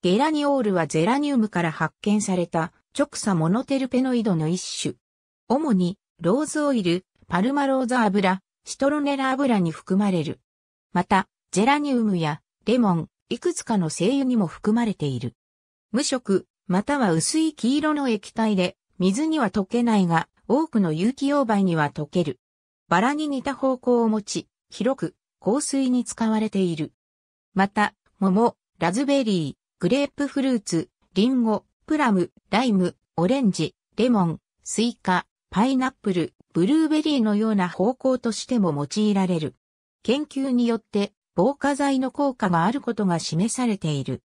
ゲラニオールはゼラニウムから発見された直鎖モノテルペノイドの一種。主にローズオイル、パルマローザ油、シトロネラ油に含まれる。また、ゼラニウムやレモン、いくつかの精油にも含まれている。無色、または薄い黄色の液体で、水には溶けないが、多くの有機溶媒には溶ける。バラに似た方向を持ち、広く香水に使われている。また、桃、ラズベリー、グレープフルーツ、リンゴ、プラム、ライム、オレンジ、レモン、スイカ、パイナップル、ブルーベリーのような方向としても用いられる。研究によって防火剤の効果があることが示されている。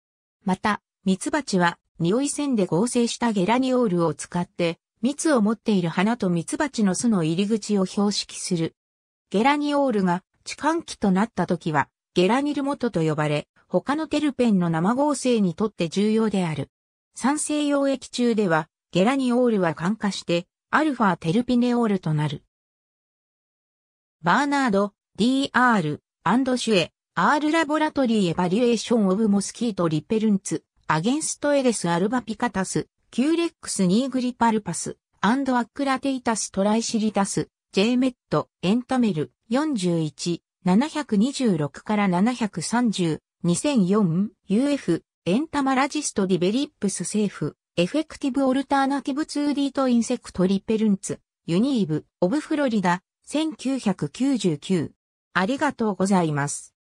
また、ミツバチは匂い線で合成したゲラニオールを使って蜜を持っている花とミツバチの巣の入り口を標識する。ゲラニオールが痴漢期となった時はゲラニル元と呼ばれ、他のテルペンの生合成にとって重要である。酸性溶液中では、ゲラニオールは酸化して、アルファテルピネオールとなる。バーナード、DR、アンドシュエ、R ラボラトリーエバリュエーションオブモスキートリペルンツ、アゲンストエレスアルバピカタス、キューレックスニーグリパルパス、アンドアクラテイタストライシリタス、ジェーメット、エンタメル、41、726から730、2004UF エンタマラジストディベリップス政府エフェクティブオルターナティブ 2D とインセクトリペルンツユニーブオブフロリダ1999ありがとうございます。